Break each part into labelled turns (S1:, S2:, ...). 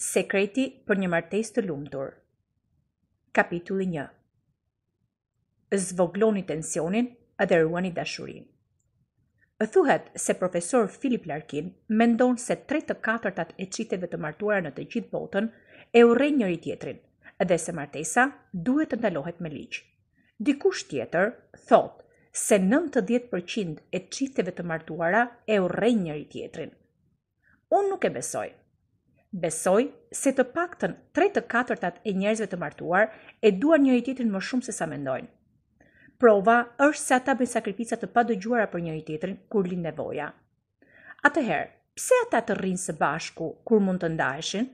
S1: Sekreti për një martes të lumëtur Kapitulli një Zvogloni tensionin edhe ruani dashurin thuhet se profesor Filip Larkin mendon se 3 të 4 të atë e qiteve të martuara në të gjithë botën e ure njëri tjetrin edhe se martesa duhet të ndalohet me liqë. Dikush tjetër thot se 90% e qiteve të martuara e ure njëri tjetrin. Unë nuk e besoj Besoj se të paktën 3 të 4-tat e njerëzve të martuar e duan njëri tjetrin më shumë se sa mendojnë. Prova është se ata bëjnë sakrifica të padëgjuara për njëri tjetrin kur lind nevoja. Atëherë, pse ata të rrinë së bashku kur mund të ndaheshin?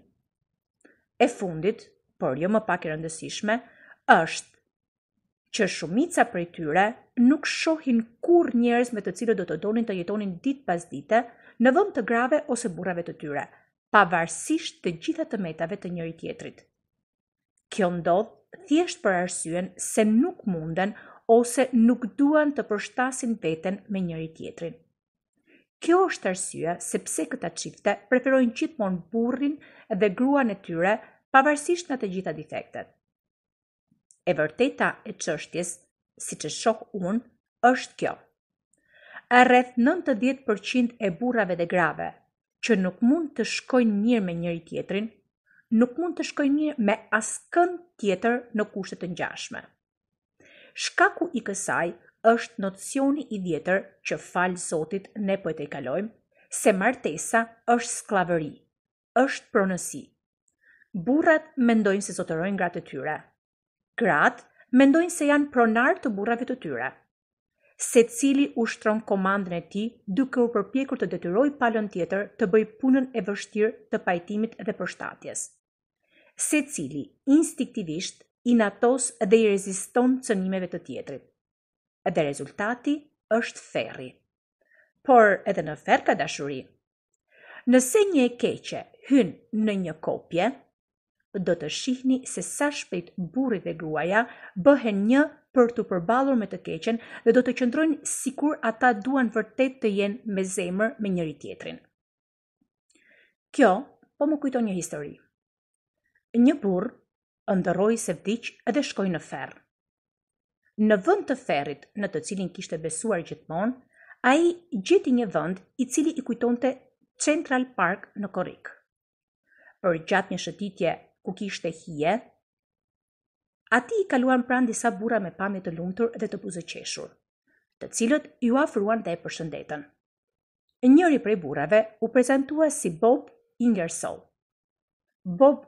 S1: E fundit, por jo më pak e rëndësishme, është që shumica prej tyre nuk shohin kurrë njerëz me të cilët do të donin të jetonin ditë pas dite në vend të grave ose burrave të tyre pavarësisht të gjitha të metave të njëri tjetrit. Kjo ndodhë thjesht për arsyen se nuk munden ose nuk duan të përshtasin veten me njëri tjetrin. Kjo është se sepse këta qifte preferojnë gjithmonë burrin dhe grua në tyre pavarësisht në të gjitha difektet. E vërteta e qështjes, si që shok unë, është kjo. Arreth 90% e burrave dhe grave që nuk mund të shkojnë mirë me njëri tjetrin, nuk mund të shkojnë mirë me askën tjetër në kushtet të ngjashme. Shkaku i kësaj është nocioni i vjetër që fal Zotit ne po i tejkalojmë se martesa është skllavëri, është pronësi. Burrat mendojnë se zotërojnë gratë të tyre. Gratë mendojnë se janë pronar të burrave të tyre se cili ushtron komandën e ti duke u përpjekur të detyroj palën tjetër të bëj punën e vështirë të pajtimit dhe përshtatjes. Se cili instiktivisht i natos dhe i reziston cënimeve të tjetrit. Dhe rezultati është ferri. Por edhe në ferë ka dashuri. Nëse një e keqe hynë në një kopje, do të shihni se sa shpejt burri dhe gruaja bëhen një për të përballur me të keqen dhe do të qëndrojnë sikur ata duan vërtet të jenë me zemër me njëri tjetrin. Kjo po më kujton një histori. Një burr ndërroi se vdiq dhe shkoi në ferr. Në vend të ferrit, në të cilin kishte besuar gjithmonë, ai gjeti një vend i cili i kujtonte Central Park në Korrik. Për gjatë një shëtitje ku kishte hije, A ti i kaluan pran disa bura me pami të lumëtur dhe të buzë qeshur, të cilët ju afruan dhe e përshëndetën. Njëri prej burave u prezentua si Bob Ingersoll. Bob,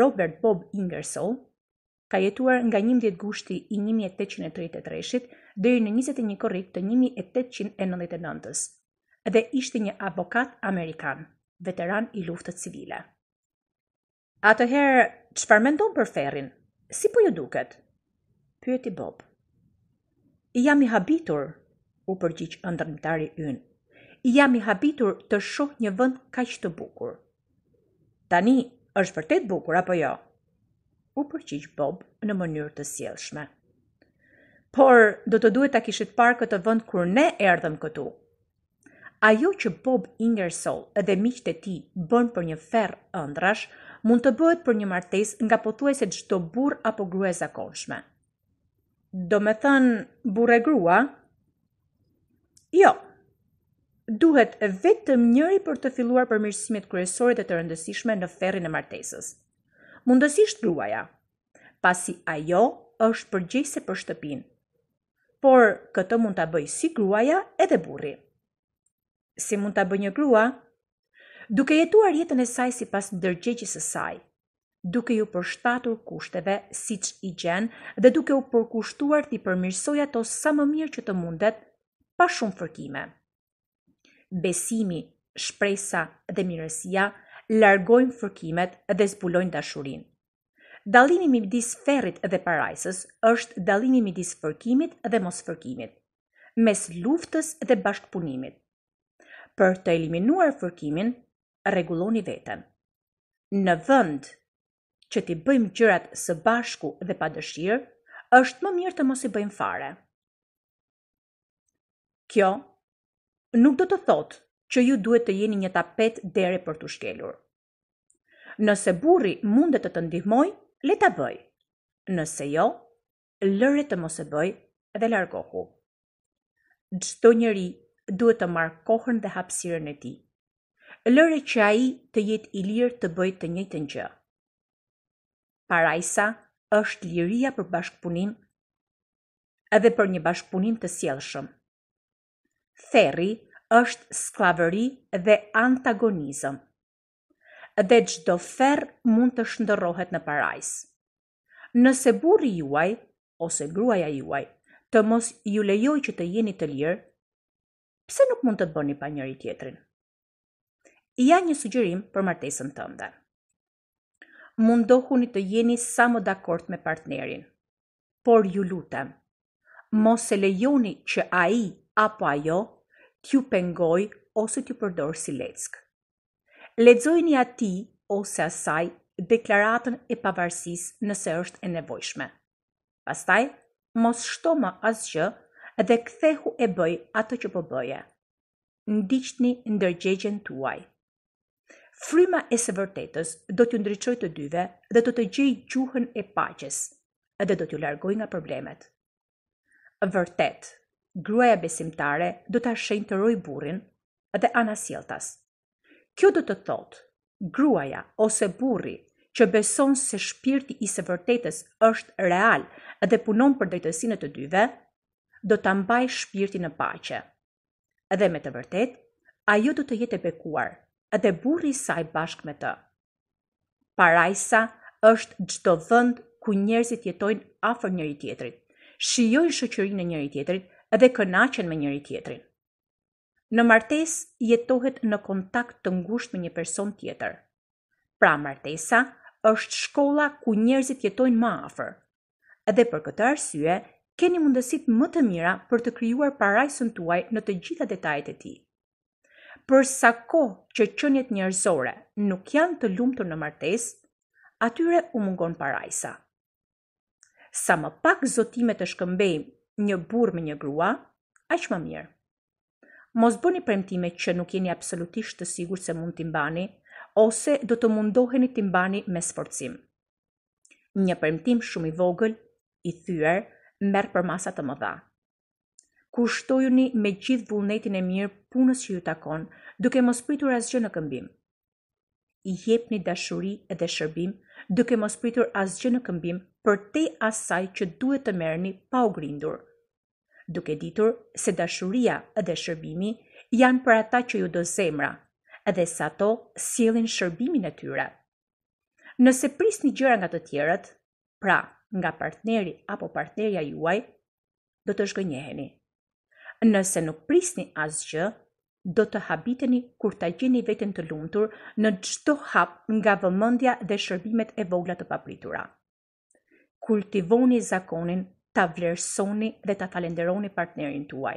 S1: Robert Bob Ingersoll, ka jetuar nga 11 gushti i 1833 dhe në 21 korik të 1899-ës dhe ishte një avokat Amerikan, veteran i luftët civile. A të herë, për ferin? Si po ju duket? Pyeti Bob. I jam i habitur, u përgjith ëndërmtari ynë. I jam i habitur të shoh një vend kaq të bukur. Tani është vërtet bukur apo jo? U përgjith Bob në mënyrë të sjellshme. Por do të duhet ta kishit parë këtë vend kur ne erdhëm këtu. Ajo që Bob Ingersoll dhe miqtë e tij bën për një ferr ëndrash, mund të bëhet për një martesë nga pothuajse çdo burr apo grua e zakonshme. Do me thënë bur e grua? Jo, duhet vetëm njëri për të filluar përmirësimet kryesore dhe të rëndësishme në ferrin e martesës. Mundësisht gruaja, pasi ajo është përgjese për shtëpin. Por këtë mund të bëj si gruaja edhe burri. Si mund të bëjë një grua? duke jetuar jetën e saj si pas ndërgjegjës e saj, duke ju përshtatur kushteve si që i gjenë, dhe duke u përkushtuar t'i përmirsoj ato sa më mirë që të mundet pa shumë fërkime. Besimi, shpresa dhe mirësia largojnë fërkimet dhe zbulojnë dashurin. Dalimi midis ferrit dhe parajsës është dalimi midis fërkimit dhe mos fërkimit, mes luftës dhe bashkëpunimit. Për të eliminuar fërkimin, rregulloni veten. Në vënd që ti bëjmë gjërat së bashku dhe pa dëshirë, është më mirë të mos i bëjmë fare. Kjo nuk do të thotë që ju duhet të jeni një tapet dere për të shkelur. Nëse burri mundet të të ndihmoj, le ta bëj. Nëse jo, lëre të mos e bëj dhe largohu. Çdo njeri duhet të marr kohën dhe hapësirën e tij lëre që ai të jetë i lirë të bëjë të njëjtën gjë. Parajsa është liria për bashkëpunim edhe për një bashkëpunim të sjellshëm. Ferri është sklaveri dhe antagonizëm. Dhe gjdo ferr mund të shndërrohet në parajs. Nëse burri juaj ose gruaja juaj të mos ju lejoj që të jeni të lirë, pse nuk mund të bëni pa njëri tjetrin? ja një sugjerim për martesën tënde. Mundohuni të jeni sa më dakord me partnerin, por ju lutem, mos e lejoni që ai apo ajo t'ju pengoj ose t'ju përdor si leck. Lexojini atij ose asaj deklaratën e pavarësisë nëse është e nevojshme. Pastaj, mos shto më asgjë dhe kthehu e bëj atë që po bëje. Ndiqni ndërgjegjen tuaj. Fryma e së vërtetës do t'ju ndryqoj të dyve dhe do të gjej gjuhën e paqes dhe do t'ju largoj nga problemet. Vërtet, gruaja besimtare do t'a shenjë të roj burin dhe anasiltas. Kjo do të thotë, gruaja ose burri që beson se shpirti i së vërtetës është real dhe punon për drejtësinë të dyve, do t'a mbaj shpirti në pache. Dhe me të vërtet, ajo do të jetë e bekuar dhe burri saj bashkë me të. Parajsa është gjdo dhënd ku njerëzit jetojnë afer njëri tjetrit, shiojnë shëqërinë njëri tjetrit edhe kënaqen me njëri tjetrin. Në martes jetohet në kontakt të ngusht me një person tjetër. Pra martesa është shkolla ku njerëzit jetojnë më afer. Edhe për këtë arsye, keni mundësit më të mira për të kryuar parajsën tuaj në të gjitha detajet e ti për sa kohë që qënjet njerëzore nuk janë të lumtur në martesë, atyre u mungon parajsa. Sa më pak zotime të shkëmbejmë një burë me një grua, aq më mirë. Mos bëni premtime që nuk jeni absolutisht të sigur se mund t'imbani, ose do të mundoheni t'imbani me sforcim. Një premtim shumë i vogël, i thyër, merë për masat të më dha kushtojuni me gjithë vullnetin e mirë punës që ju takon, duke mos pritur asgjë në këmbim. I jepni dashuri edhe shërbim, duke mos pritur asgjë në këmbim për te asaj që duhet të merni pa u grindur. Duke ditur se dashuria edhe shërbimi janë për ata që ju do zemra, edhe sa to sielin shërbimin e tyre. Nëse pris një gjëra nga të tjerët, pra nga partneri apo partnerja juaj, do të shkënjeheni nëse nuk prisni asgjë, do të habiteni kur ta gjeni veten të lumtur në çdo hap nga vëmendja dhe shërbimet e vogla të papritura. Kultivoni zakonin ta vlerësoni dhe ta falenderoni partnerin tuaj.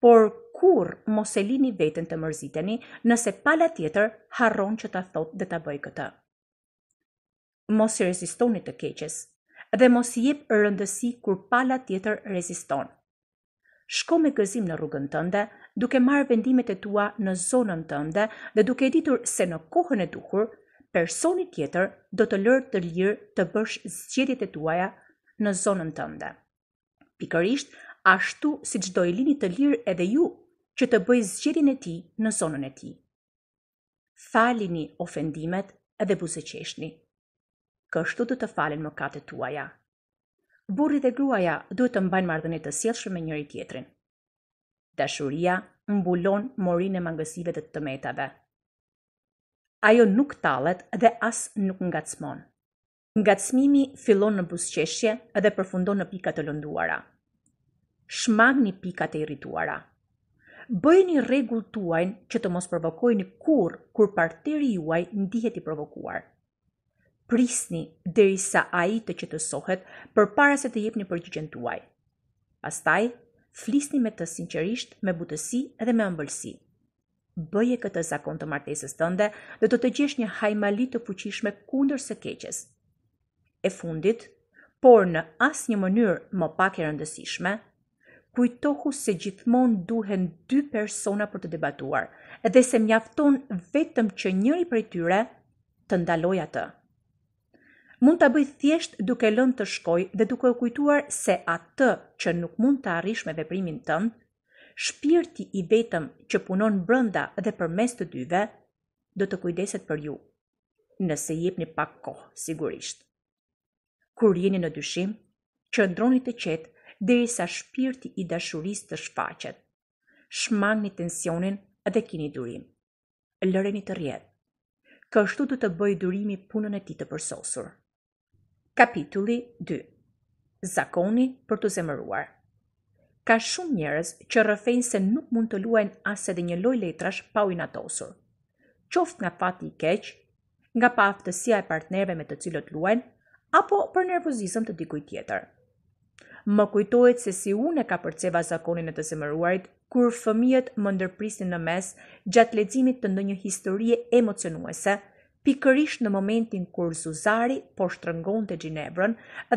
S1: Por kur mos e lini veten të mërziteni nëse pala tjetër harron që ta thotë dhe ta bëj këtë. Mos rezistoni të keqes dhe mos i jep rëndësi kur pala tjetër reziston shko me gëzim në rrugën tënde, duke marrë vendimet e tua në zonën tënde dhe duke ditur se në kohën e duhur, personi tjetër do të lërë të lirë të bësh zgjedhjet e tuaja në zonën tënde. Pikërisht ashtu si çdo i lini të lirë edhe ju që të bëj zgjedhjen e ti në zonën e ti. Falini ofendimet edhe buzëqeshni. Kështu të të falin më kate tuaja burri dhe gruaja duhet të mbajnë marrëdhënie të sjellshme me njëri tjetrin. Dashuria mbulon morinë e mangësive të të metave. Ajo nuk talet dhe as nuk ngacmon. Ngacmimi fillon në buzqeshje dhe përfundon në pika të lënduara. Shmangni pikat e irrituara. Bëjni regull tuajnë që të mos provokojni kurr kur partneri juaj ndihet i provokuar prisni derisa sa a i të që të sohet për para se të jep një tuaj. Pastaj, flisni me të sincerisht, me butësi edhe me mbëlsi. Bëje këtë zakon të martesës tënde dhe të të gjesh një hajmali të fuqishme kundër së keqes. E fundit, por në asë një mënyrë më pak e rëndësishme, kujtohu se gjithmon duhen dy persona për të debatuar, edhe se mjafton vetëm që njëri për tyre të ndaloja të mund ta bëj thjesht duke lënë të shkoj dhe duke u kujtuar se atë që nuk mund të arrish me veprimin tënd, shpirti i vetëm që punon brenda dhe përmes të dyve, do të kujdeset për ju. Nëse jepni pak kohë, sigurisht. Kur jeni në dyshim, ndroni të qetë derisa shpirti i dashurisë të shfaqet. Shmangni tensionin dhe kini durim. Lëreni të rjetë, Kështu du të bëj durimi punën e ti të përsosur. Kapitulli 2. Zakoni për të zemëruar. Ka shumë njerëz që rëfejnë se nuk mund të luajnë as edhe një lojë letrash pa u inatosur. Qoftë nga fati i keq, nga paaftësia e partnerëve me të cilët luajnë, apo për nervozizëm të dikujt tjetër. Më kujtohet se si unë e ka përceva zakonin e të zemëruarit kur fëmijët më ndërprisnin në mes gjatë leximit të ndonjë historie emocionuese, pikërisht në momentin kur Zuzari po shtrëngon të Ginebrën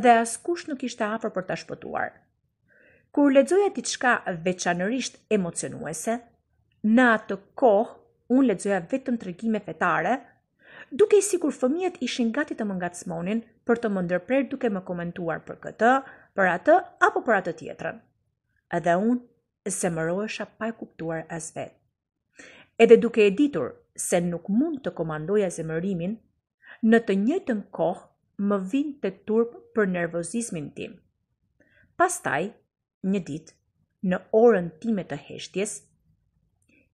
S1: dhe askush nuk ishte afer për të shpëtuar. Kur ledzoja t'i qka veçanërisht emocionuese, në atë kohë unë ledzoja vetëm të regjime fetare, duke i kur fëmijet ishin gati të më ngacmonin për të më ndërprer duke më komentuar për këtë, për atë apo për atë tjetërën. Edhe unë se më roesha pa e kuptuar as vetë. Edhe duke e ditur se nuk mund të komandoja zemërimin, në të njëtën kohë më vind të turp për nervozismin tim. Pastaj, një ditë, në orën time të heshtjes,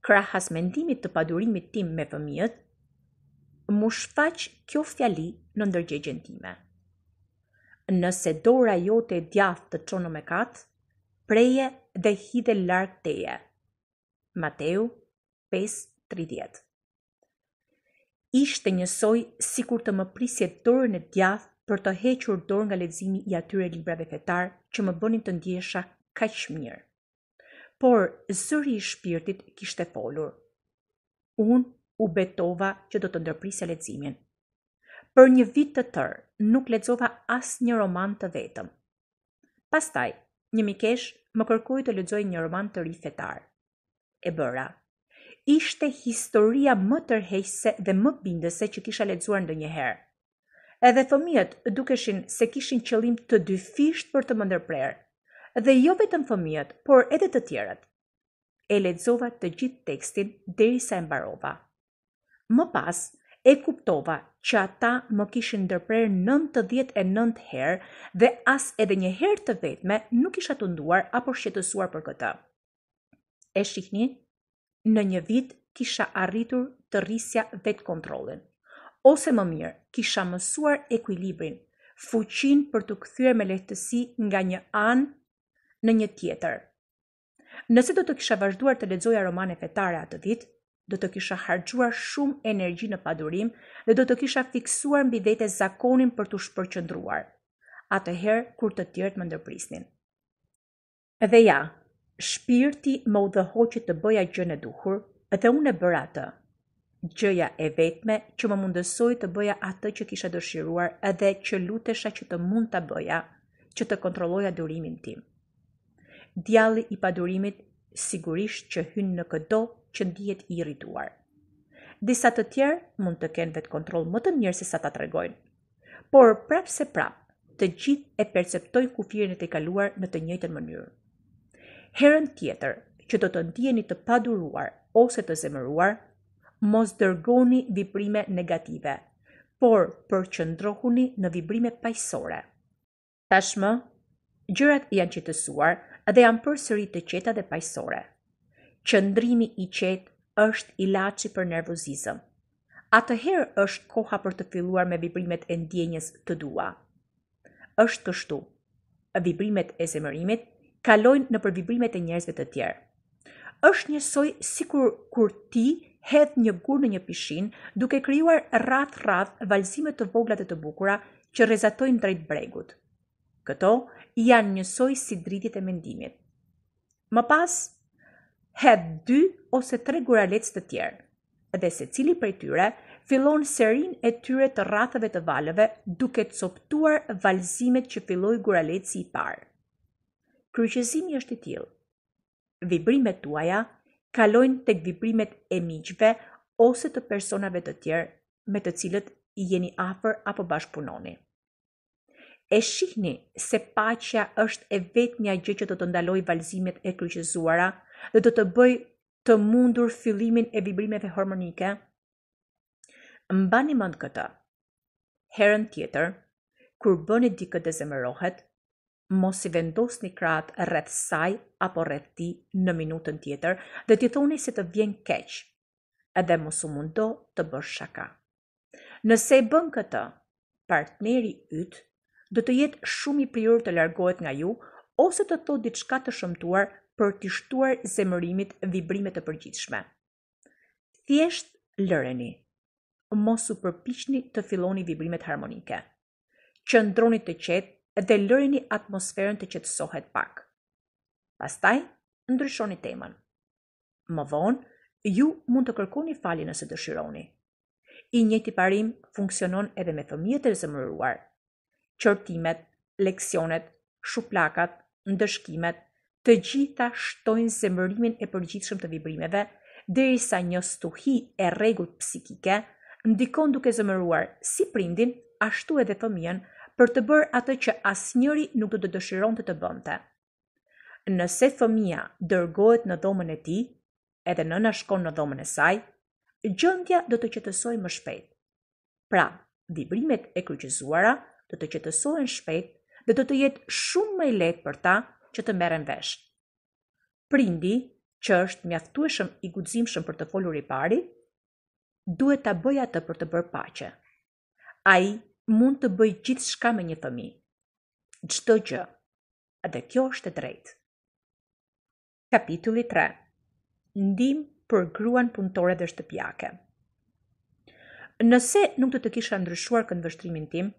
S1: krahas mendimit të padurimit tim me fëmijët, mu shfaq kjo fjali në ndërgjegjen time. Nëse dora jote e djathë të qonë me katë, preje dhe hide lartë teje. Mateu 5.30 ishte njësoj si kur të më prisje dorën e djath për të hequr dorë nga ledzimi i atyre librave fetar që më bënin të ndjesha ka mirë. Por, zëri i shpirtit kishte folur. Unë u betova që do të ndërprisja ledzimin. Për një vit të tërë, nuk ledzova as një roman të vetëm. Pastaj, një mikesh më kërkoj të ledzoj një roman të ri fetar. E bëra ishte historia më tërhejse dhe më bindëse që kisha ledzuar ndë Edhe fëmijët dukeshin se kishin qëlim të dyfisht për të më ndërprerë, dhe jo vetëm fëmijët, por edhe të tjerët. E ledzova të gjithë tekstin derisa sa e mbarova. Më pas, e kuptova që ata më kishin ndërprerë 99 herë dhe as edhe një herë të vetme nuk isha të nduar apo shqetësuar për këtë. E shihni, në një vit kisha arritur të rrisja vetë kontrolën, Ose më mirë, kisha mësuar ekuilibrin, fuqin për të këthyre me lehtësi nga një anë në një tjetër. Nëse do të kisha vazhduar të ledzoja romane fetare atë vit, do të kisha hargjuar shumë energji në padurim dhe do të kisha fiksuar mbi vete zakonin për të shpërqëndruar, atëherë kur të tjertë më ndërprisnin. Dhe ja, shpirti më u dhehoqi të bëja gjën e duhur, dhe unë e bëra atë. Gjëja e vetme që më mundësoi të bëja atë që kisha dëshiruar, edhe që lutesha që të mund ta bëja, që të kontrolloja durimin tim. Djalli i padurimit sigurisht që hyn në këdo që ndihet i irrituar. Disa të tjerë mund të kenë vetë kontrol më të mirë se sa ta tregojnë. Por prapse prap, të gjithë e perceptojnë kufirin e kaluar në të njëjtën mënyrë. Herën tjetër që do të ndjeni të paduruar ose të zemëruar, mos dërgoni vibrime negative, por për që ndrohuni në vibrime pajsore. Tashmë, gjërat janë që të suar dhe janë për sëri të qeta dhe pajsore. Që ndrimi i qetë është i laci për nervozizëm. A të herë është koha për të filluar me vibrimet e ndjenjës të dua. është të shtu, vibrimet e zemërimit, kalojnë në përvibrimet e njerëzve të tjerë. Është njësoj si kur, kur ti hedh një gur në një pishin duke kryuar rath-rath valzimet të voglat e të bukura që rezatojnë drejt bregut. Këto janë njësoj si dritit e mendimit. Më pas, hedh dy ose tre guralec të tjerë, dhe se cili për tyre fillon serin e tyre të rathëve të valëve duke të coptuar valzimet që filloj guraleci i parë kryqëzimi është i tjilë. Vibrimet tuaja kalojnë tek vibrimet e miqve ose të personave të tjerë me të cilët i jeni afer apo bashkëpunoni. E shihni se pacja është e vetë një gjë që do të ndaloj valzimet e kryqëzuara dhe do të bëj të mundur fillimin e vibrimeve harmonike? Mbani mund këtë. Herën tjetër, kur bëni dikët të zemërohet, mos i vendos një kratë rreth saj apo rreth ti në minutën tjetër dhe ti thoni si të vjen keq edhe mos u mundo të bërë shaka. Nëse bën këtë, partneri ytë dhe të jetë shumë i prirur të largohet nga ju ose të thot diçka të shëmtuar për të shtuar zemërimit vibrimet të përgjithshme. Thjesht lëreni, mos u përpishni të filoni vibrimet harmonike. Qëndronit të qetë dhe lërini atmosferën të qetësohet pak. Pastaj, ndryshoni temën. Më vonë, ju mund të kërkoni fali nëse dëshironi. I njëti parim funksionon edhe me fëmijët e zëmëruar. Qërtimet, leksionet, shuplakat, ndëshkimet, të gjitha shtojnë zemërimin e përgjithshëm të vibrimeve, dhe i sa një stuhi e regull psikike, ndikon duke zëmëruar si prindin, ashtu edhe fëmijën, për të bërë atë që asnjëri nuk do të dëshironte të bënte. Nëse fëmia dërgohet në dhomën e tij, edhe nëna shkon në dhomën e saj, gjendja do të qëtësoj më shpejt. Pra, vibrimet e kryqëzuara do të qetësohen shpejt dhe do të jetë shumë më lehtë për ta që të merren vesh. Prindi, që është mjaftueshëm i guximshëm për të folur i pari, duhet ta bëjë atë për të bërë paqe. Ai mund të bëj gjithë shka me një fëmi. Gjdo gjë, edhe kjo është e drejtë. Kapitulli 3 Ndim për gruan punëtore dhe shtëpjake Nëse nuk të të kisha ndryshuar këndë vështrimin tim,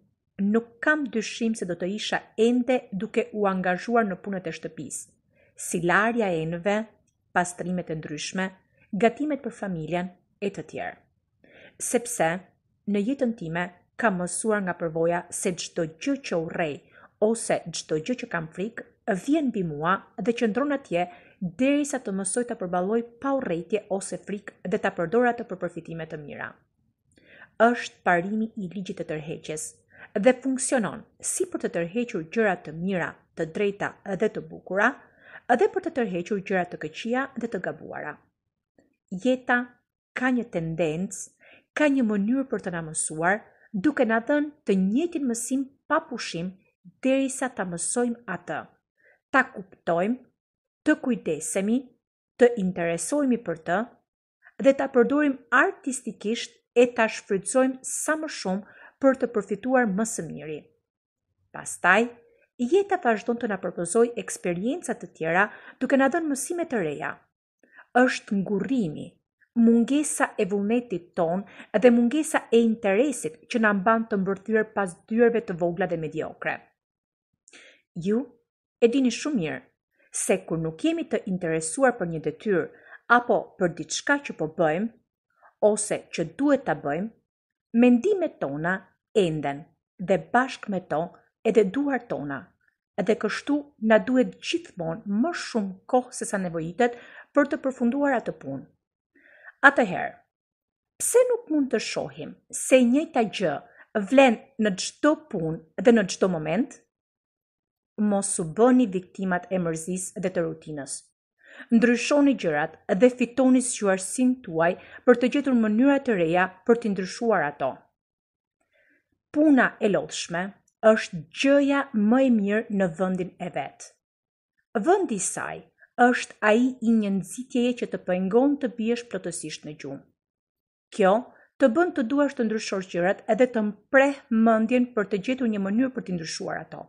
S1: nuk kam dyshim se do të isha ende duke u angazhuar në punët e shtëpis, si larja e nëve, pastrimet e ndryshme, gatimet për familjen e të tjerë. Sepse, në jetën time, kam mësuar nga përvoja se çdo gjë që urrej ose çdo gjë që kam frikë vjen mbi mua dhe qëndron atje derisa të mësoj të përballoj pa rejtje ose frikë dhe ta përdor atë për përfitime të mira. Është parimi i ligjit të tërheqjes dhe funksionon si për të tërhequr gjëra të mira, të drejta dhe të bukura, edhe për të tërhequr gjëra të këqija dhe të gabuara. Jeta ka një tendencë, ka një mënyrë për të na mësuar, duke na dhënë të njëjtin mësim pa pushim derisa ta mësojmë atë ta kuptojmë të kujdesemi të interesojmë për të dhe ta përdorim artistikisht e ta shfrytëzojmë sa më shumë për të përfituar më së miri pastaj jeta vazhdon të na propozojë eksperjenca të tjera duke na dhënë mësime të reja është ngurrimi mungesa e vullnetit ton dhe mungesa e interesit që na amban të mbërthyer pas dyerve të vogla dhe mediokre. Ju e dini shumë mirë se kur nuk jemi të interesuar për një detyrë apo për diçka që po bëjmë ose që duhet ta bëjmë, mendimet tona enden dhe bashkë me to edhe duhar tona. Edhe kështu na duhet gjithmonë më shumë kohë sesa nevojitet për të përfunduar atë punë. Atëherë, pse nuk mund të shohim se njëta gjë vlen në çdo punë dhe në çdo moment? Mos u bëni viktimat e mërzisë dhe të rutinës. Ndryshoni gjërat dhe fitoni sqarsin tuaj për të gjetur mënyra të reja për të ndryshuar ato. Puna e lodhshme është gjëja më e mirë në vëndin e vetë. Vëndi saj është ai i një nxitjeje që të pengon të biesh plotësisht në gjumë. Kjo të bën të duash të ndryshosh gjërat edhe të mpreh mendjen për të gjetur një mënyrë për të ndryshuar ato.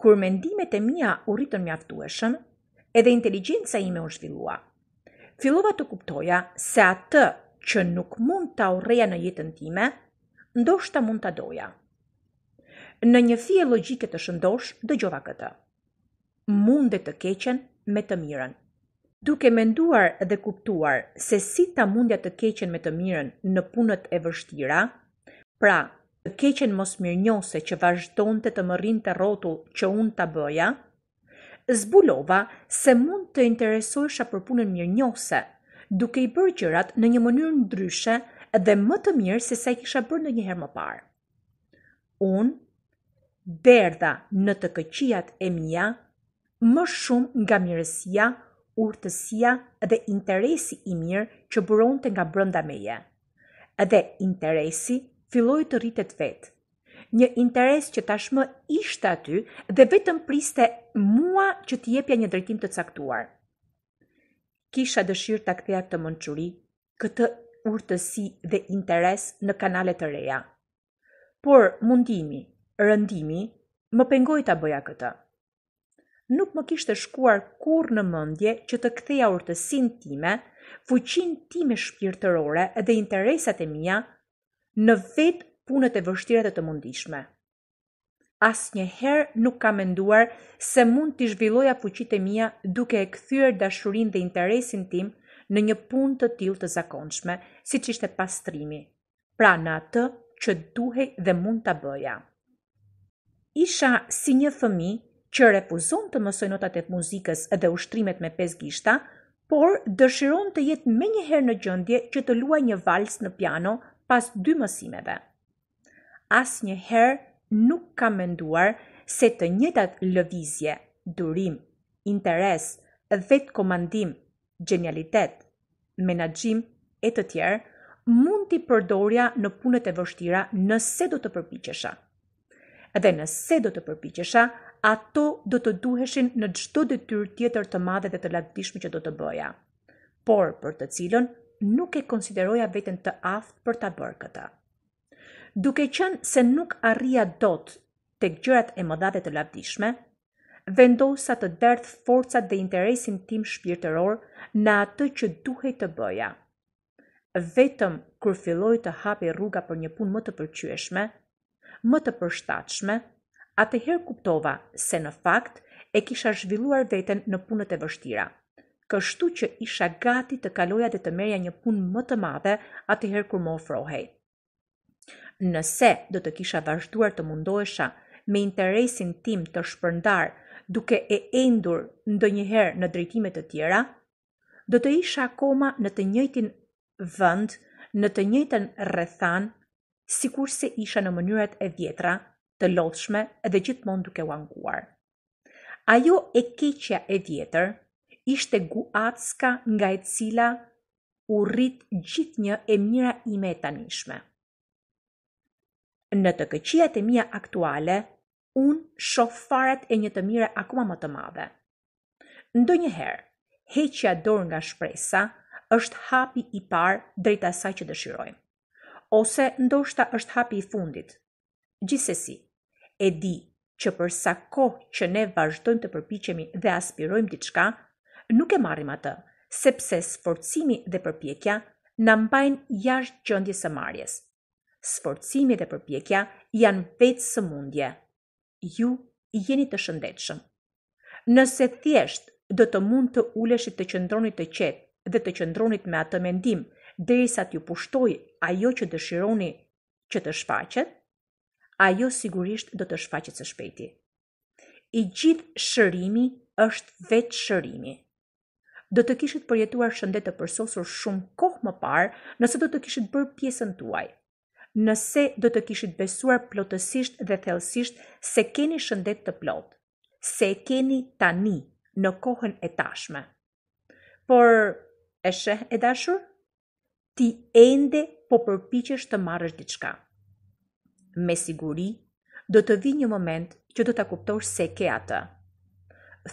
S1: Kur mendimet e mia u rritën mjaftueshëm, edhe inteligjenca ime u zhvillua. Fillova të kuptoja se atë që nuk mund ta urreja në jetën time, ndoshta mund ta doja. Në një fije logjike të shëndosh dëgjova këtë mund të keqen me të mirën. Duke menduar dhe kuptuar se si ta mundja të keqen me të mirën në punët e vështira, pra të keqen mos mirënjose që vazhdon të të mërin të rotu që unë të bëja, zbulova se mund të interesohesha për punën mirënjose, duke i bërë gjërat në një mënyrë ndryshe dhe më të mirë se sa i kisha bërë në njëherë më parë. Unë, derdha në të këqijat e mija, më shumë nga mirësia, urtësia dhe interesi i mirë që buron të nga brënda meje. Dhe interesi filloj të rritet vetë. Një interes që tashmë ishte aty dhe vetëm priste mua që t'i një drejtim të caktuar. Kisha dëshirë të këtheja të mënquri, këtë urtësi dhe interes në kanalet të reja. Por mundimi, rëndimi, më pengoj të bëja këtë nuk më kishte shkuar kur në mëndje që të ktheja urtësin time, fuqin time shpirtërore dhe interesat e mija në vetë punët e vështirët e të mundishme. As një herë nuk ka menduar se mund t'i zhvilloja fuqit e mija duke e këthyër dashurin dhe interesin tim në një pun të tilë të zakonshme, si që ishte pastrimi, pra në atë që duhej dhe mund t'a bëja. Isha si një fëmi që refuzon të mësoj notat e muzikës dhe ushtrimet me pesë gishta, por dëshiron të jetë me njëherë në gjëndje që të luaj një vals në piano pas dy mësimeve. As njëherë nuk ka menduar se të njëtat lëvizje, durim, interes, vetë komandim, genialitet, menagjim e të tjerë, mund t'i përdorja në punët e vështira nëse do të përpichesha. Dhe nëse do të përpichesha, ato do të duheshin në gjdo dhe tyrë tjetër të madhe dhe të lagdishme që do të bëja, por për të cilën nuk e konsideroja vetën të aftë për ta bërë këta. Duke qënë se nuk arria dot të gjërat e mëdha dhe të lagdishme, vendosa të dërth forcat dhe interesin tim shpirtëror në atë që duhej të bëja. Vetëm kur filloj të hapi rruga për një pun më të përqyeshme, më të përshtatshme, herë kuptova se në fakt e kisha zhvilluar veten në punët e vështira. Kështu që isha gati të kaloja dhe të merja një punë më të madhe herë kur më ofrohej. Nëse do të kisha vazhduar të mundohesha me interesin tim të shpërndar duke e endur ndonjëherë në drejtimet të tjera, do të isha akoma në të njëjtin vënd, në të njëjtën rrethan, si kur se isha në mënyrat e vjetra të lodhshme edhe gjithmonë duke u ankuar. Ajo e keqja e vjetër ishte guacka nga e cila u rrit gjithë një e mira ime e tanishme. Në të këqia të mija aktuale, unë shofaret e një të mire akuma më të madhe. Ndo njëherë, heqja dorë nga shpresa është hapi i parë drejta saj që dëshirojmë. Ose ndoshta është hapi i fundit. Gjithsesi, e di që për sa kohë që ne vazhdojmë të përpiqemi dhe aspirojmë diçka, nuk e marrim atë, sepse sforcimi dhe përpjekja na mbajnë jashtë gjendjes së marrjes. Sforcimi dhe përpjekja janë vetë sëmundje. Ju jeni të shëndetshëm. Nëse thjesht do të mund të uleshit të qëndronit të qetë dhe të qëndronit me atë mendim, dhe i sa t'ju pushtoj ajo që dëshironi që të shfaqet, Ajo sigurisht do të shfaqet së shpejti. I gjithë shërimi është vetë shërimi. Do të kishit përjetuar shëndet të përsosur shumë kohë më parë, nëse do të kishit bërë pjesën tuaj. Nëse do të kishit besuar plotësisht dhe thellësisht se keni shëndet të plot. Se e keni tani, në kohën e tashme. Por, e sheh e dashur? Ti ende po përpiqesh të marrësh diçka me siguri, do të vi një moment që do të kuptosh se ke atë.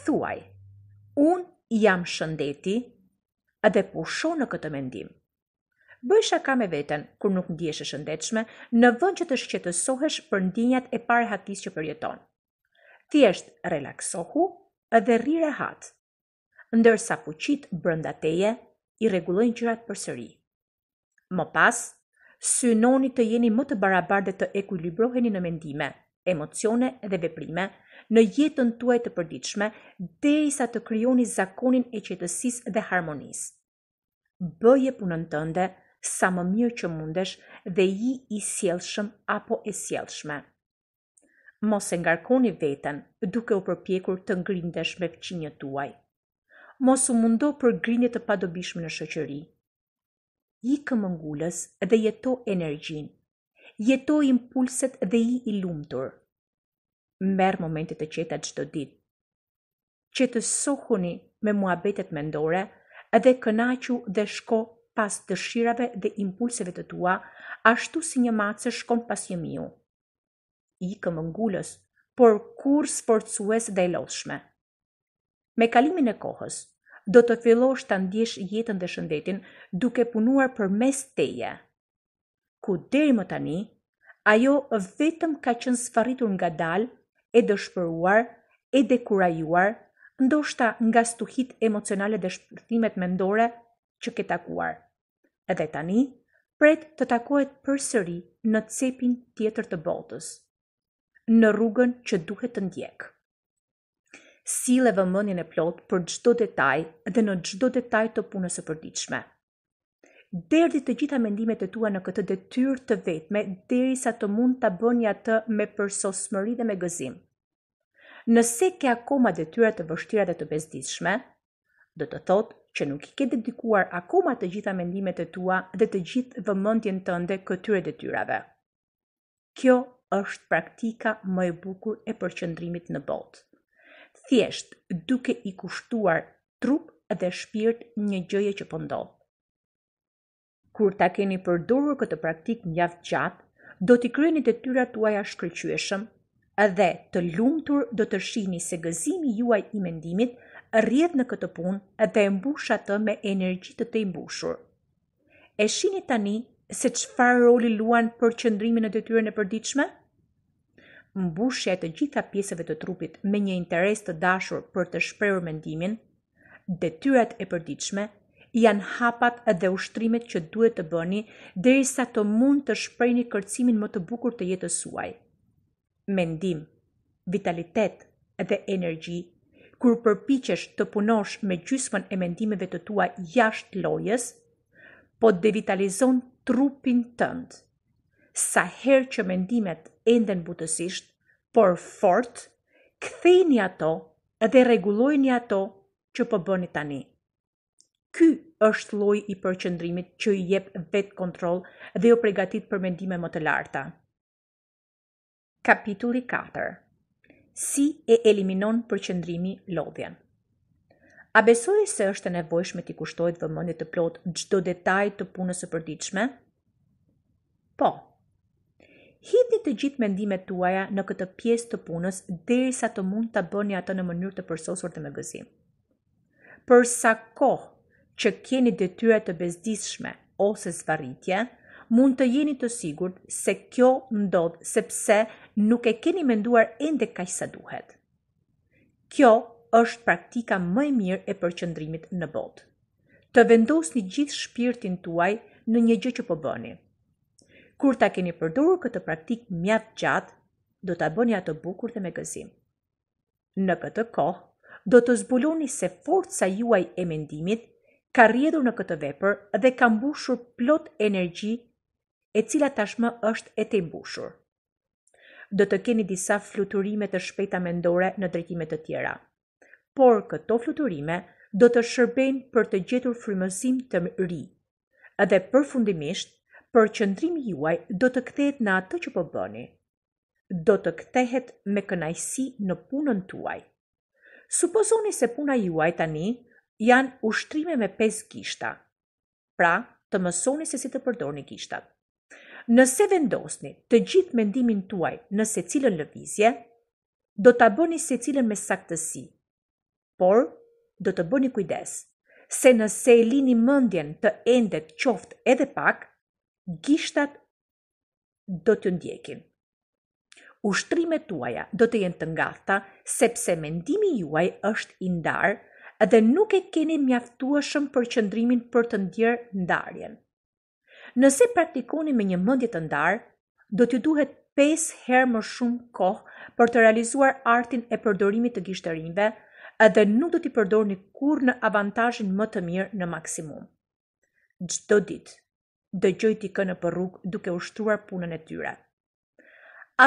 S1: Thuaj, unë jam shëndeti edhe pusho po në këtë mendim. Bëj shaka me veten kur nuk ndihesh e shëndetshme, në vend që të shqetësohesh për ndjenjat e hatis që përjeton. Thjesht relaksohu dhe rri rehat. Ndërsa fuqit brenda teje i rregullojnë gjërat përsëri. Më pasë, synoni të jeni më të barabar dhe të ekulibroheni në mendime, emocione dhe veprime, në jetën tuaj të përdiqme, dhe i sa të kryoni zakonin e qetësis dhe harmonis. Bëje punën tënde, sa më mirë që mundesh dhe i i sjelshëm apo e sjelshme. Mos e ngarkoni veten duke u përpjekur të ngrindesh me fqinjët tuaj. Mos u mundo për grindje të padobishme në shoqëri i këmëngullës dhe jeto energjin, jeto impulset dhe i i lumëtur. Merë momentit të qeta gjithë do ditë, që të sohuni me muabetet mendore dhe kënaqu dhe shko pas dëshirave dhe impulseve të tua, ashtu si një matëse shkon pas një miu. I këmëngullës, por kur sforcues dhe e loshme. Me kalimin e kohës, do të fillosh të ndjesh jetën dhe shëndetin duke punuar për mes teja. Ku deri më tani, ajo vetëm ka qënë sfaritur nga dal, e dëshpëruar, e dekurajuar, ndoshta nga stuhit emocionale dhe shpërthimet mendore që ke takuar. Edhe tani, pret të takohet për sëri në cepin tjetër të botës, në rrugën që duhet të ndjekë sile vëmënin e plot për gjdo detaj dhe në gjdo detaj të punës së përdiqme. Derdi të gjitha mendimet e tua në këtë detyr të vetme, deri sa të mund të bënja atë me përsosmëri dhe me gëzim. Nëse ke akoma detyra të vështira dhe të bezdishme, do të thotë që nuk i ke dedikuar akoma të gjitha mendimet e tua dhe të gjithë vëmëndjen tënde këtyre detyrave. Kjo është praktika më e bukur e përqëndrimit në botë thjesht duke i kushtuar trup dhe shpirt një gjëje që po ndodh. Kur ta keni përdorur këtë praktik një gjatë, do t'i kryeni detyrat tuaja shkëlqyeshëm dhe të lumtur do të shihni se gëzimi juaj i mendimit rrjedh në këtë punë dhe e mbush atë me energji të të mbushur. E shihni tani se çfarë roli luan për qëndrimin në detyrën e përditshme? mbushja e të gjitha pjesëve të trupit me një interes të dashur për të shprehur mendimin, detyrat e përditshme janë hapat dhe ushtrimet që duhet të bëni derisa të mund të shprehni kërcimin më të bukur të jetës suaj. Mendim, vitalitet dhe energji kur përpiqesh të punosh me gjysmën e mendimeve të tua jashtë lojës, po devitalizon trupin tënd. Sa herë që mendimet enden butësisht, por fort, kthejni ato dhe regulojni ato që po bëni tani. Ky është loj i përqëndrimit që i jep vetë kontrol dhe jo pregatit për mendime më të larta. Kapitulli 4 Si e eliminon përqëndrimi lodhjen A besoj se është e nevojshme t'i kushtojt vëmëndit të plot gjdo detaj të punës e përdiqme? Po, Hipi të gjithë mendimet tuaja në këtë pjesë të punës derisa të mund ta bëni atë në mënyrë të përsosur dhe me gëzim. Për sa kohë që keni detyra të bezdishme ose zvaritje, mund të jeni të sigurt se kjo ndodh sepse nuk e keni menduar ende kaq sa duhet. Kjo është praktika më e mirë e përqendrimit në botë. Të vendosni gjithë shpirtin tuaj në një gjë që po bëni. Kur ta keni përdorur këtë praktik mjaft gjatë, do ta bëni atë bukur dhe me gëzim. Në këtë kohë, do të zbuloni se sa juaj e mendimit ka rjedur në këtë vepër dhe ka mbushur plot energji e cila tashmë është e te mbushur. Do të keni disa fluturime të shpejta mendore në drejtime të tjera. Por këto fluturime do të shërbejnë për të gjetur frymëzim të ri. Dhe përfundimisht, për qëndrimi juaj do të kthehet në atë që po bëni. Do të kthehet me kënaqësi në punën tuaj. Supozoni se puna juaj tani janë ushtrime me 5 gishta. Pra, të mësoni se si të përdorni gishtat. Nëse vendosni të gjithë mendimin tuaj në secilën lëvizje, do ta bëni secilën me saktësi. Por, do të bëni kujdes se nëse e lini mendjen të endet qoftë edhe pak, gishtat do të ndjekin. Ushtrimet tuaja do të jenë të ngata sepse mendimi juaj është i ndarë dhe nuk e keni mjaftueshëm për qëndrimin për të ndier ndarjen. Nëse praktikoni me një mendje të ndarë, do t'ju duhet 5 herë më shumë kohë për të realizuar artin e përdorimit të gishtërinjve dhe nuk do t'i përdorni kurrë në avantazhin më të mirë në maksimum. Çdo ditë dhe t'i kënë për rrugë duke ushtruar punën e tyre.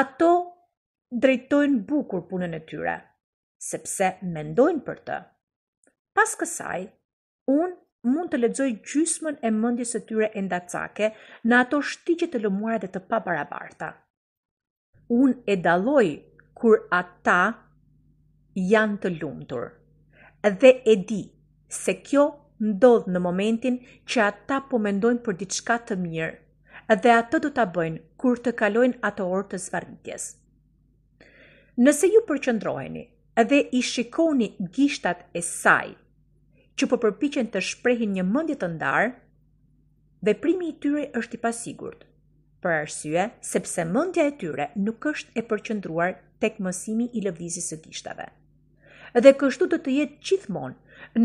S1: Ato drejtojnë bukur punën e tyre, sepse mendojnë për të. Pas kësaj, unë mund të ledzoj gjysmën e mëndjes të tyre endacake në ato shtiqet të lëmuar dhe të pabarabarta. Unë e daloj kur ata janë të lumëtur, dhe e di se kjo ndodh në momentin që ata po mendojnë për diçka të mirë dhe ato do ta bëjnë kur të kalojnë ato orë të zvarritjes. Nëse ju përqendroheni dhe i shikoni gishtat e saj që po përpiqen të shprehin një mendje të ndarë, veprimi i tyre është i pasigurt, për arsye sepse mendja e tyre nuk është e përqendruar tek mësimi i lëvizjes së gishtave. Dhe kështu do të jetë gjithmonë,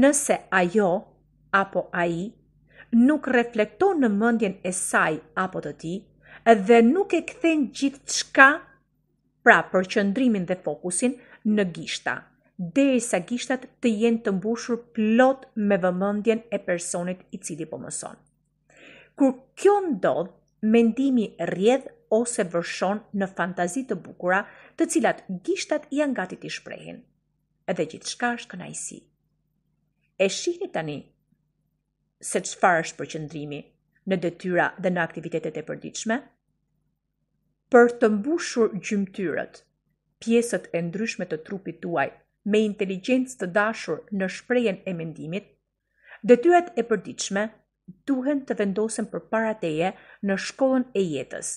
S1: nëse ajo apo a i, nuk reflekton në mëndjen e saj apo të ti, dhe nuk e kthen gjithë shka pra për qëndrimin dhe fokusin në gishta, dhe i sa gishtat të jenë të mbushur plot me vëmëndjen e personit i cili po mëson. Kur kjo ndodh, mendimi rjedh ose vërshon në fantazi të bukura të cilat gishtat janë gati të shprehin. Edhe gjithë shka është kënajsi. E shihni tani se çfarë është përqendrimi në detyra dhe në aktivitetet e përditshme për të mbushur gjymtyrët, pjesët e ndryshme të trupit tuaj me inteligjencë të dashur në shprejen e mendimit, detyrat e përdiqme duhen të vendosen për parateje në shkollën e jetës.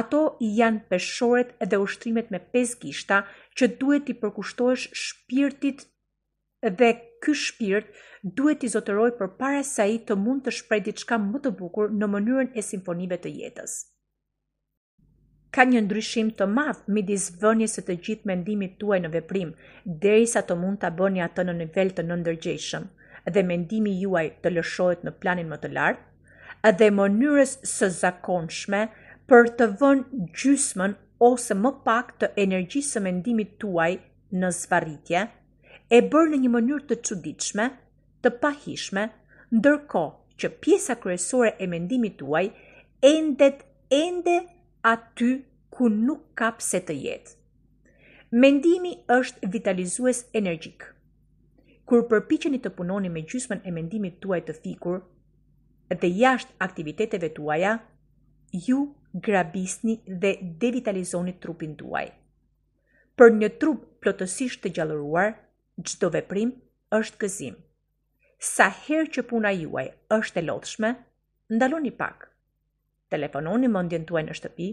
S1: Ato janë peshoret dhe ushtrimet me pes gishta që duhet i përkushtohesh shpirtit dhe ky shpirt duhet t'i zotëroj për pare sa i të mund të shprej diçka më të bukur në mënyrën e simfonive të jetës. Ka një ndryshim të madh midis vënjes së të gjithë mendimit tuaj në veprim, derisa të mund ta bëni atë në nivel të nëndërgjeshëm dhe mendimi juaj të lëshohet në planin më të lartë, dhe mënyrës së zakonshme për të vënë gjysmën ose më pak të energjisë së mendimit tuaj në zvaritje, e bërë në një mënyrë të quditshme, të pahishme, ndërko që pjesa kryesore e mendimit tuaj endet ende aty ku nuk ka pse të jetë. Mendimi është vitalizues energjik. Kur përpiqeni të punoni me gjysmën e mendimit tuaj të fikur dhe jashtë aktiviteteve tuaja, ju grabisni dhe devitalizoni trupin tuaj. Për një trup plotësisht të gjallëruar, çdo veprim është gëzim sa herë që puna juaj është e lodhshme, ndaloni pak. Telefononi mendjen tuaj në shtëpi,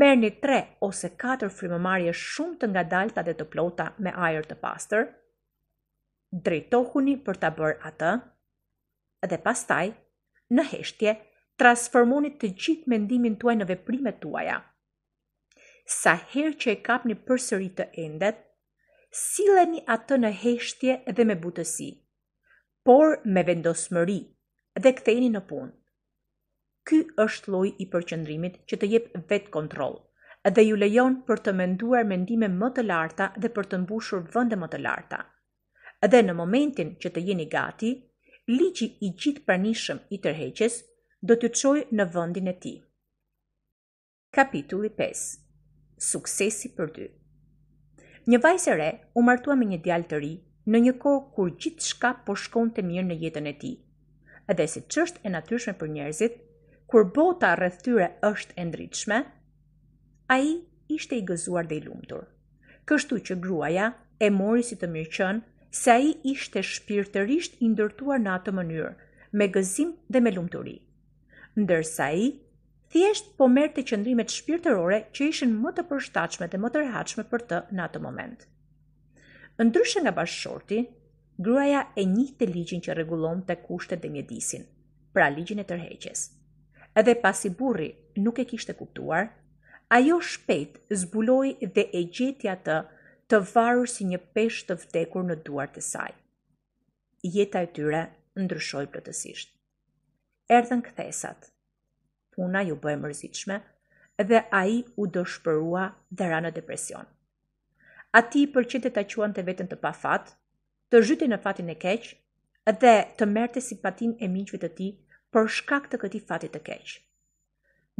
S1: një 3 ose 4 frymëmarrje shumë të ngadalta dhe të plota me ajër të pastër, drejtohuni për ta bërë atë dhe pastaj në heshtje transformoni të gjithë mendimin tuaj në veprimet tuaja. Sa herë që e kapni përsëri të endet, silleni atë në heshtje dhe me butësi por me vendosmëri dhe ktheheni në punë. Ky është lloji i përqendrimit që të jep vetë kontroll dhe ju lejon për të menduar mendime më të larta dhe për të mbushur vende më të larta. Dhe në momentin që të jeni gati, ligji i gjithë pranishëm i tërheqjes do të çojë në vendin e tij. Kapitulli 5. Suksesi për dy. Një vajzë e re u martua me një djalë të ri në një kohë kur gjithë shka po shkon të mirë në jetën e ti. Edhe si është e natyrshme për njerëzit, kur bota rrëthyre është e ndryqme, a i ishte i gëzuar dhe i lumëtur. Kështu që gruaja e mori si të mirë qënë, se a i ishte shpirtërisht i ndërtuar në atë mënyrë, me gëzim dhe me lumturi. Ndërsa i, thjesht po merte qëndrimet shpirtërore që ishin më të përshtachme dhe më të rehachme për të në atë moment. Ndryshe nga bashkëshorti, gruaja e njihte të ligjin që regulon të kushtet dhe mjedisin, pra ligjin e tërheqes. Edhe pasi burri nuk e kishte kuptuar, ajo shpejt zbuloi dhe e gjeti atë të varur si një peshë të vdekur në duart e saj. Jeta e tyre ndryshoi plotësisht. Erdhën kthesat. Puna ju bë mërzitshme dhe ai u dëshpërua dhe ra në depresion ati i përqente të quan të vetën të pa fat, të zhyti në fatin e keq, dhe të merte simpatin e minqve të ti për shkak të këti fatit të keq.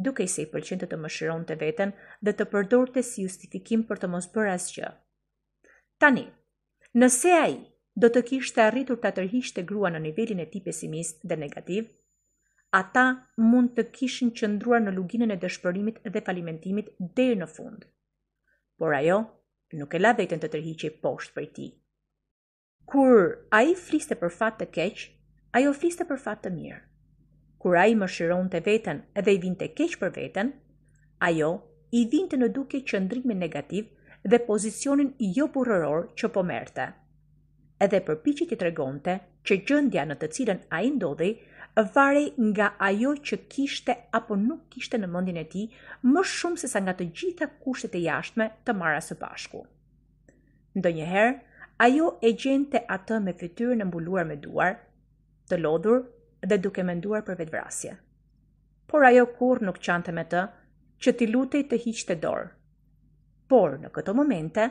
S1: Duke i se i përqente të më shiron të vetën dhe të përdorte si justifikim për të mos bërë asgjë. Tani, nëse a i do të kishte arritur të të grua në nivelin e ti pesimist dhe negativ, ata mund të kishin qëndruar në luginën e dëshpërimit dhe falimentimit dhe në fund. Por ajo, nuk e la veten të tërhiqej poshtë për ti. Kur a i fliste për fat të keq, a jo fliste për fat të mirë. Kur a i më shiron të veten edhe i vinte keq për veten, a jo i vinte në duke qëndrimi negativ dhe pozicionin jo burëror që po merte. Edhe përpichit i tregonte që gjëndja në të cilën a i ndodhej vare nga ajo që kishte apo nuk kishte në mëndin e ti, më shumë se sa nga të gjitha kushtet e jashtme të mara së bashku. Ndo njëherë, ajo e gjente atë me fytyrën e mbuluar me duar, të lodhur dhe duke menduar për vetvrasje. Por ajo kur nuk qante me të, që ti lutej të hiqte dorë. Por në këto momente,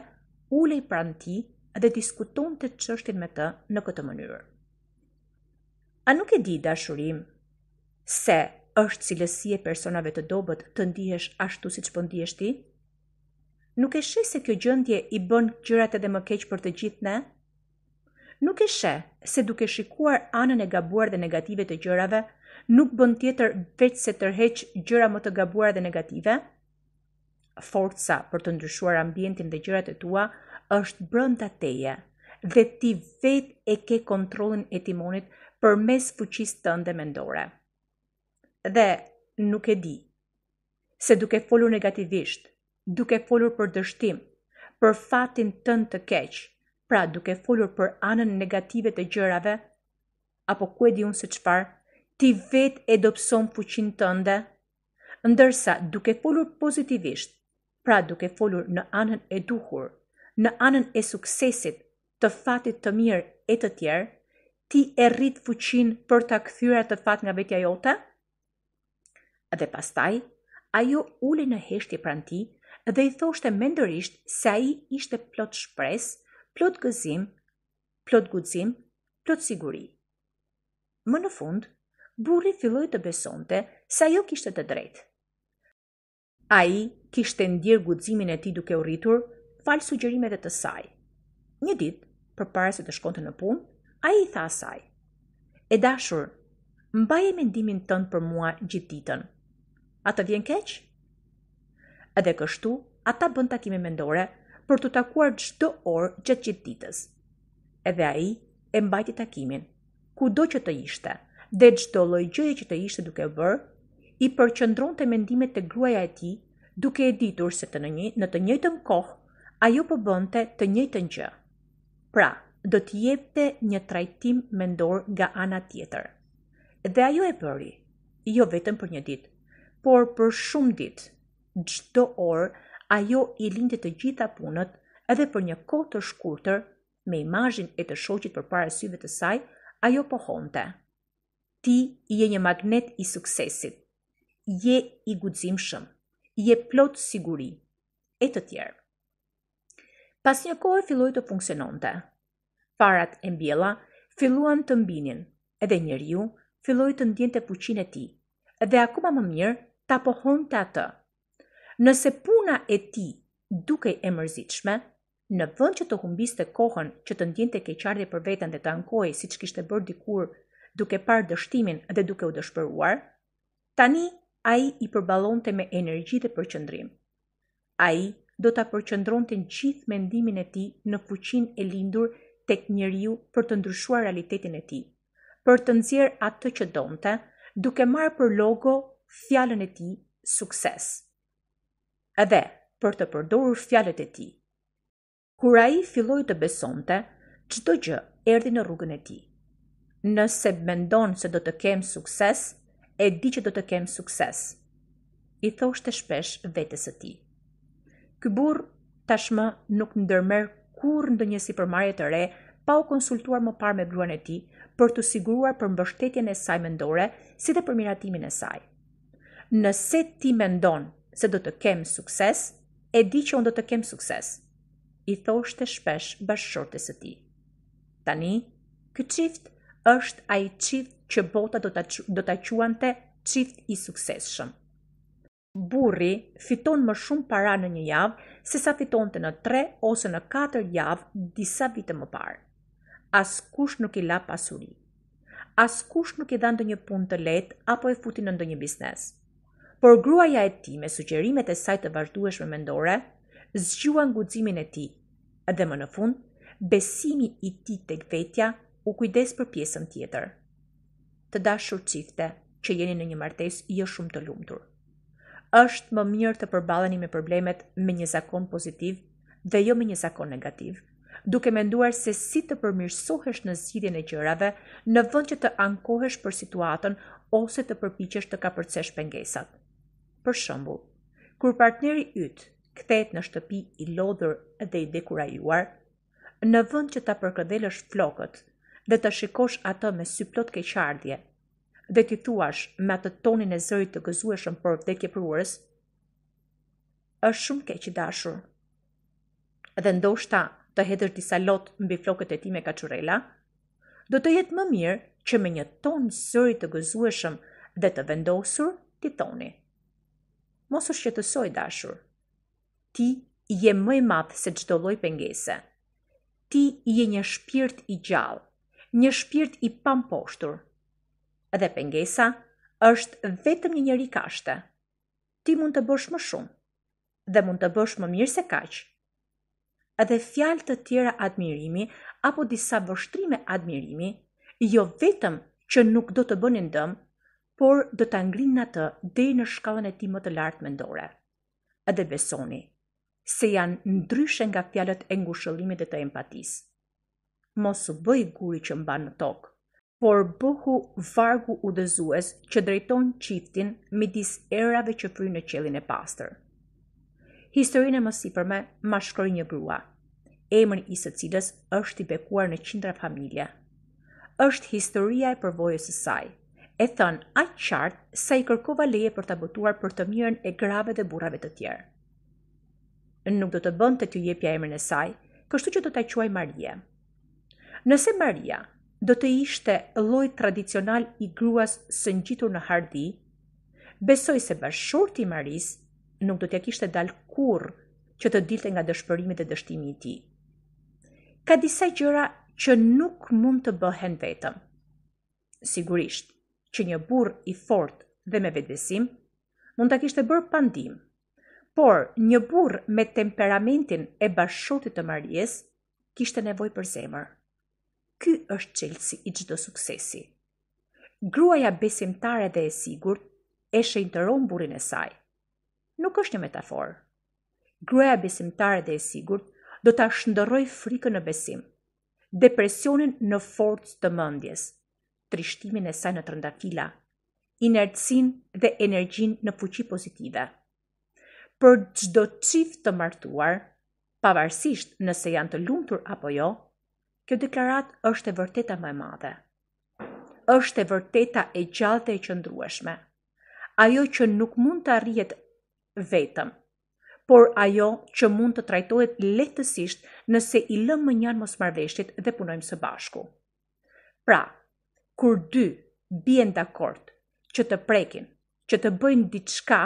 S1: ulej pranë ti dhe diskuton të qështin me të në këtë mënyrë. A nuk e di dashurim? Se, është cilësi e personave të dobet të ndihesh ashtu si që pëndihesh po ti? Nuk e sheh se kjo gjëndje i bën gjërat edhe më keqë për të gjithë ne? Nuk e sheh se duke shikuar anën e gabuar dhe negative të gjërave, nuk bën tjetër veç se tërheq gjëra më të gabuar dhe negative? Forca për të ndryshuar ambientin dhe gjërat e tua është brënda teje dhe ti vet e ke kontrolin e timonit për mes fuqisë tënde mendore. Dhe nuk e di, se duke folur negativisht, duke folur për dështim, për fatin tënd të keq, pra duke folur për anën negative të gjërave, apo ku e di unë se qëfar, ti vet e dopson fuqin tënde, ndërsa duke folur pozitivisht, pra duke folur në anën e duhur, në anën e suksesit, të fatit të mirë e të tjerë, ti e rrit fuqin për ta kthyer atë fat nga vetja jote? Dhe pastaj, ajo uli në heshtje pranë ti dhe i thoshte mendërisht se ai ishte plot shpresë, plot gëzim, plot guxim, plot siguri. Më në fund, burri filloi të besonte se ajo kishte të drejtë. Ai kishte ndirë guximin e tij duke u rritur fal sugjerimeve të saj. Një ditë, përpara se të shkonte në punë, A i tha saj, e dashur, mbaje mendimin tënë për mua gjithë ditën. A të vjen keq? Edhe kështu, ata bën takime mendore për të takuar çdo orë gjatë gjithë ditës. Edhe ai e mbajti takimin, kudo që të ishte, dhe çdo lloj gjëje që të ishte duke vërë, i përqendronte mendimet te gruaja e tij, duke e ditur se të në një në të njëjtën kohë ajo po bënte të njëjtën gjë. Pra, do të jepte një trajtim mendor nga ana tjetër. Dhe ajo e bëri, jo vetëm për një ditë, por për shumë ditë. Çdo orë ajo i lindte të gjitha punët edhe për një kohë të shkurtër me imazhin e të shoqit përpara syve të saj, ajo pohonte. Ti je një magnet i suksesit. Je i guximshëm. Je plot siguri e të tjerë. Pas një kohë filloi të funksiononte farat e mbjela, filluan të mbinin, edhe njeriu filloi të ndjen të puqin e ti, edhe akuma më mirë të apohon të atë. Nëse puna e ti duke e mërzitshme, në vënd që të humbiste kohën që të ndjen të për vetën dhe të ankoj si që kishtë bërë dikur duke parë dështimin dhe duke u dëshpëruar, tani a i i të me energji dhe përqëndrim. A i do të përqëndron të në gjithë mendimin e ti në fuqin e lindur tek njeriu për të ndryshuar realitetin e tij, për të nxjerr atë që donte, duke marrë për logo fjalën e tij sukses. Edhe për të përdorur fjalët e tij. Kur ai filloi të besonte, çdo gjë erdhi në rrugën e tij. Nëse mendon se do të kem sukses, e di që do të kem sukses. I thoshte shpesh vetes së tij. Ky burr tashmë nuk ndërmer kur ndë njësi për marje të re, pa u konsultuar më par me gruan e ti, për të siguruar për mbështetjen e saj mendore, si dhe për miratimin e saj. Nëse ti mendon se do të kem sukses, e di që unë do të kem sukses, i thosht e shpesh bashkëshorte së ti. Tani, këtë qift është a i qift që bota do të, do të quante qift i sukses shumë burri fiton më shumë para në një javë se sa fiton të në 3 ose në 4 javë disa vite më parë. As kush nuk i la pasuri. As kush nuk i dhanë të një pun të letë apo e futi në ndonjë biznes. Por gruaja e ti me sugjerimet e saj të vazhdueshme mendore, zgjuan guximin e ti, edhe më në fund, besimi i ti tek vetja u kujdes për pjesën tjetër. Të dashur qifte që jeni në një martes jo shumë të lumëtur është më mirë të përballeni me problemet me një zakon pozitiv dhe jo me një zakon negativ, duke menduar se si të përmirësohesh në zgjidhjen e gjërave në vend që të ankohesh për situatën ose të përpiqesh të kapërcesh pengesat. Për shembull, kur partneri yt kthehet në shtëpi i lodhur dhe i dekurajuar, në vend që ta përkëdhelësh flokët dhe të shikosh atë me sy plot keqardhje dhe ti thuash me atë tonin e zërit të gëzueshëm për vdekje pruarës, është shumë keq i dashur. Dhe ndoshta të hedhësh disa lot mbi flokët e ti me kaçurela, do të jetë më mirë që me një ton zëri të gëzueshëm dhe të vendosur ti toni. Mos u shqetësoj dashur. Ti je më i madh se çdo lloj pengese. Ti je një shpirt i gjallë, një shpirt i pamposhtur dhe pengesa është vetëm një njëri kashte. Ti mund të bësh më shumë dhe mund të bësh më mirë se kaq. Edhe fjalë të tjera admirimi apo disa vështrime admirimi, jo vetëm që nuk do të bënin dëm, por do ta në atë deri në shkallën e tij më të lartë mendore. Edhe besoni se janë ndryshe nga fjalët e ngushëllimit dhe të empatisë. Mos u bëj guri që mban në tokë por bëhu vargu u dëzues që drejton qiftin midis erave që fry në qelin e pastër. Historinë e më ma shkori një grua, emër i së cilës është i bekuar në qindra familje. është historia e përvojës së saj, e thënë aqë qartë sa i kërkova leje për të botuar për të mirën e grave dhe burave të tjerë. Nuk do të bënd të të jepja emër e saj, kështu që do të quaj Maria. Nëse Maria, do të ishte lloj tradicional i gruas së ngjitur në hardi, besoj se bashurti i Maris nuk do t'ia kishte dal kurrë që të dilte nga dëshpërimi dhe dështimi i tij. Ka disa gjëra që nuk mund të bëhen vetëm. Sigurisht, që një burr i fortë dhe me vetëdësim mund ta kishte bërë pa Por një burr me temperamentin e bashurtit të Maries kishte nevojë për zemër ky është qelësi i do suksesi. Gruaja besimtare dhe e sigur, e shenjë të burin e saj. Nuk është një metaforë. Gruaja besimtare dhe e sigur, do të shëndëroj frikën në besim, depresionin në forcë të mëndjes, trishtimin e saj në trëndafila, inercin dhe energjin në fuqi pozitive. Për gjdo qift të martuar, pavarësisht nëse janë të lumëtur apo jo, Kjo deklarat është e vërteta më e madhe. është e vërteta e gjallë e qëndrueshme. Ajo që nuk mund të arrijet vetëm, por ajo që mund të trajtohet lehtësisht nëse i lëmë më njërë mos marveshtit dhe punojmë së bashku. Pra, kur dy bjen dhe akort që të prekin, që të bëjnë diçka,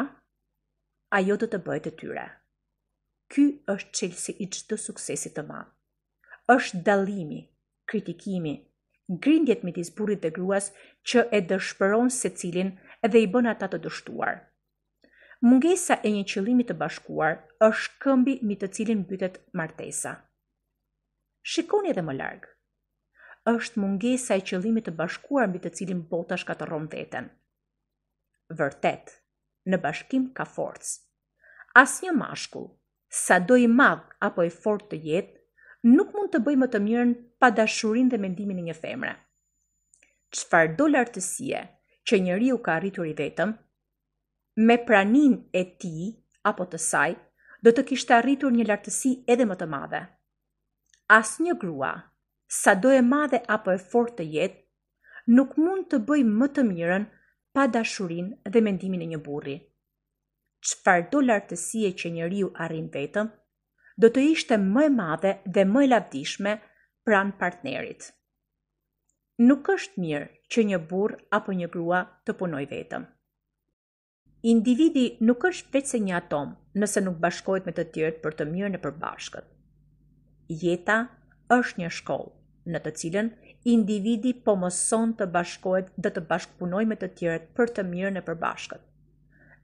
S1: ajo të të bëjt e tyre. Ky është qëllësi i gjithë të suksesit të matë është dalimi, kritikimi, grindjet me burit dhe gruas që e dëshpëron se cilin dhe i bën ata të dështuar. Mungesa e një qëllimi të bashkuar është këmbi mi të cilin bytet martesa. Shikoni edhe më largë. është mungesa e qëllimi të bashkuar mi të cilin bota shkatoron veten. Vërtet, në bashkim ka forcë. As një mashkull, sa do i madh apo i fort të jetë, nuk mund të bëj më të mirën pa dashurin dhe mendimin e një femre. Qëfar do lartësie që njëri u ka rritur i vetëm, me pranin e ti apo të saj, do të kishtë arritur një lartësi edhe më të madhe. As një grua, sa do e madhe apo e fort të jetë, nuk mund të bëj më të mirën pa dashurin dhe mendimin e një burri. Qëfar do lartësie që njëri u arrin vetëm, do të ishte më e madhe dhe më e lavdishme pran partnerit. Nuk është mirë që një burr apo një grua të punoj vetëm. Individi nuk është vetë një atom nëse nuk bashkojt me të tjërët për të mirë në përbashkët. Jeta është një shkollë në të cilën individi po mëson të bashkojt dhe të bashkëpunoj me të tjërët për të mirë në përbashkët.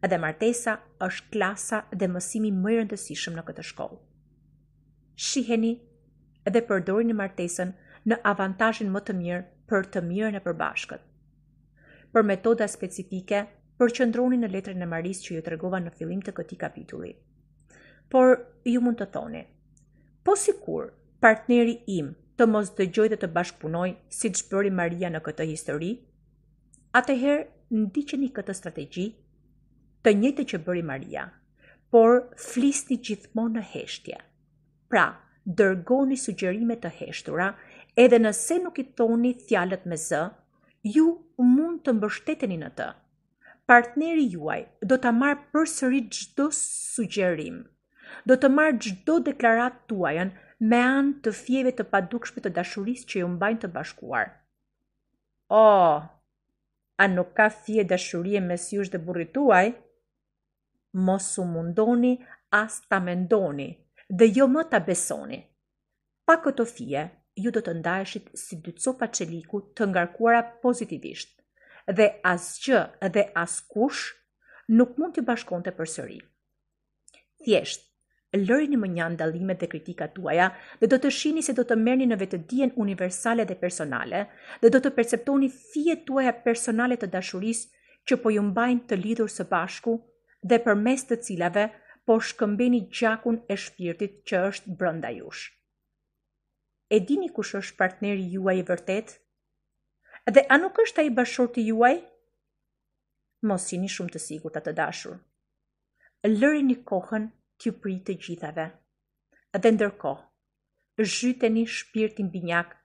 S1: Edhe martesa është klasa dhe mësimi më i rëndësishëm në këtë shkollë shiheni dhe përdorni martesën në avantajin më të mirë për të mirë në përbashkët. Për metoda specifike, përqëndroni në letrën e Maris që ju të regova në filim të këti kapituli. Por, ju mund të thoni, po si kur partneri im të mos dëgjoj dhe të bashkëpunoj si të shpëri Maria në këtë histori, atëherë ndiqeni këtë strategji të njëtë që bëri Maria, por flisni gjithmonë në heshtje. Pra, dërgoni sugjerime të heshtura, edhe nëse nuk i thoni fjalët me z, ju mund të mbështeteni në të. Partneri juaj do ta marr përsëri çdo sugjerim. Do të marr çdo deklaratë tuaja me anë të fjeve të padukshme të dashurisë që ju mbajnë të bashkuar. O, oh, a nuk ka fje dashurie me si ushtë dhe burrituaj? Mosu mundoni, as ta mendoni, dhe jo më ta besoni. Pa këto fije, ju do të ndajshit si dy copa qeliku të ngarkuara pozitivisht, dhe asgjë dhe as kush nuk mund të bashkon të përsëri. Thjesht, lëri një më një dalimet dhe kritika tuaja dhe do të shini se do të mërni në vetë universale dhe personale dhe do të perceptoni fije tuaja personale të dashuris që po ju mbajnë të lidhur së bashku dhe për mes të cilave po shkëmbeni gjakun e shpirtit që është brënda jush. E dini kush është partneri juaj i vërtet? Dhe a nuk është ai bashorti juaj? Mos jini shumë të sigurt atë dashur. Lëreni kohën t'ju pritë të gjithave. Dhe ndërkohë, zhyteni shpirtin binjak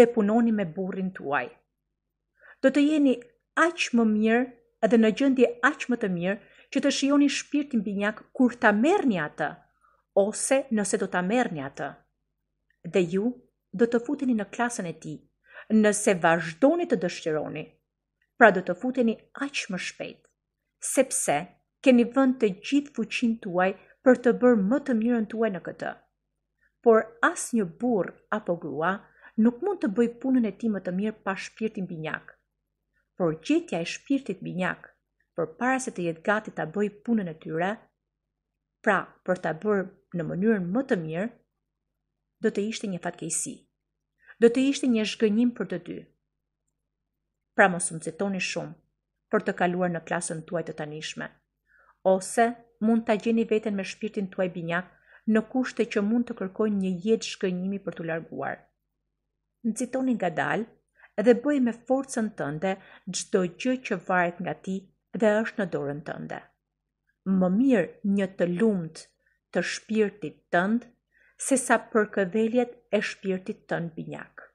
S1: dhe punoni me burrin tuaj. Do të jeni aq më mirë dhe në gjendje aq më të mirë që të shioni shpirtin binjak kur ta merrni atë, ose nëse do ta merrni atë. Dhe ju do të futeni në klasën e tij, nëse vazhdoni të dëshironi. Pra do të futeni aq më shpejt, sepse keni vënë të gjithë fuqin tuaj për të bërë më të mirën tuaj në këtë. Por as një burë apo grua nuk mund të bëj punën e ti më të mirë pa shpirtin binjak. Por gjetja e shpirtit binjak për para se të jetë gati të bëj punën e tyre, pra për të bërë në mënyrën më të mirë, do të ishte një fatkejsi, do të ishte një shgënjim për të dy. Pra mos më citoni shumë për të kaluar në klasën tuaj të tanishme, ose mund të gjeni veten me shpirtin tuaj binjak në kushte që mund të kërkoj një jetë shkënjimi për të larguar. Në citoni nga dalë, edhe bëj me forcën tënde gjdo gjë që varet nga ti dhe është në dorën tënde. Më mirë një të lumt të shpirtit tënd se sa përkëdheljet e shpirtit tënd binjak.